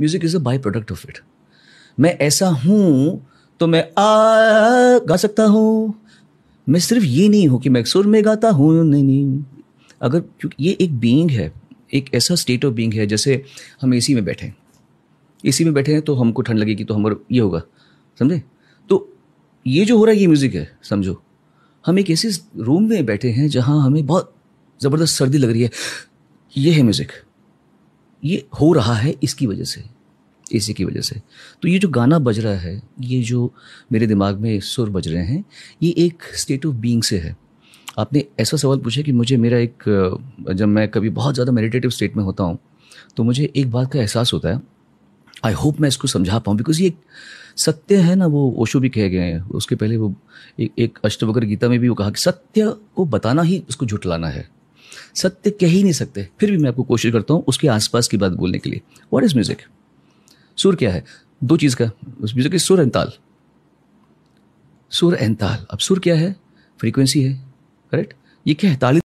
music is a by product of it मैं ऐसा हूं तो मैं आ गा सकता हूं मैं सिर्फ ये नहीं हूं कि मैं सुर में गाता हूं नहीं नहीं अगर क्योंकि ये एक बीइंग है एक ऐसा स्टेट ऑफ बीइंग है जैसे हम एसी में बैठे हैं एसी में बैठे हैं तो हमको ठंड लगेगी तो हमारा ये होगा समझे तो ये जो हो रहा है ये म्यूज़िक है समझो हम एक ऐसे रूम में बैठे हैं जहाँ हमें बहुत ज़बरदस्त सर्दी लग रही है ये है म्यूज़िक ये हो रहा है इसकी वजह से इसी की वजह से तो ये जो गाना बज रहा है ये जो मेरे दिमाग में सुर बज रहे हैं ये एक स्टेट ऑफ बीइंग से है आपने ऐसा सवाल पूछा कि मुझे मेरा एक जब मैं कभी बहुत ज़्यादा मेडिटेटिव स्टेट में होता हूँ तो मुझे एक बात का एहसास होता है आई होप मैं इसको समझा पाऊँ बिकॉज ये सत्य है ना वो ओशो भी कह गए हैं उसके पहले वो एक, एक अष्टवक्र गीता में भी वो कहा कि सत्य को बताना ही उसको झुटलाना है सत्य कह ही नहीं सकते फिर भी मैं आपको कोशिश करता हूँ उसके आसपास की बात बोलने के लिए वॉट इज म्यूजिक सुर क्या है दो चीज़ का म्यूजिक इज सुर एंताल सुर एंताल अब सुर क्या है फ्रीक्वेंसी है करेक्ट ये क्या है ताली